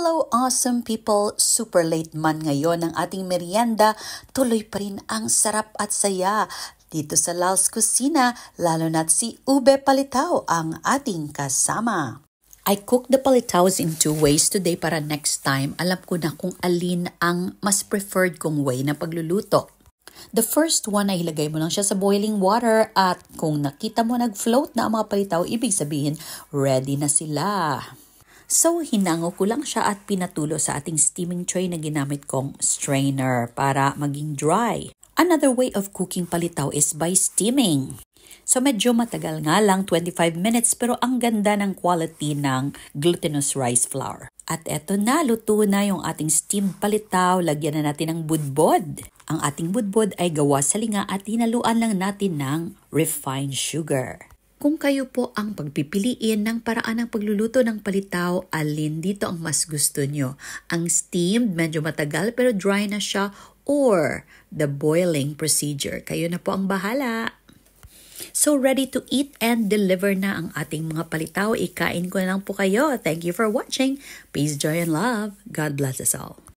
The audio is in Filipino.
Hello awesome people! Super late man ngayon ang ating merienda, tuloy pa rin ang sarap at saya dito sa Lal's Kusina, lalo na't si Ube Palitaw ang ating kasama. I cook the palitaws in two ways today para next time alam ko na kung alin ang mas preferred kong way ng pagluluto. The first one ay ilagay mo lang siya sa boiling water at kung nakita mo nag-float na ang mga palitaw, ibig sabihin ready na sila. So, hinango ko lang siya at pinatulo sa ating steaming tray na ginamit kong strainer para maging dry. Another way of cooking palitaw is by steaming. So medyo matagal nga lang, 25 minutes, pero ang ganda ng quality ng glutinous rice flour. At eto na, luto na yung ating steamed palitaw. Lagyan na natin ng budbod. Ang ating budbod ay gawa sa linga at hinaluan lang natin ng refined sugar. Kung kayo po ang pagpipiliin ng paraan ng pagluluto ng palitaw, alin dito ang mas gusto nyo? Ang steamed, medyo matagal pero dry na siya, or the boiling procedure. Kayo na po ang bahala. So ready to eat and deliver na ang ating mga palitaw. Ikain ko na lang po kayo. Thank you for watching. Peace, joy, and love. God bless us all.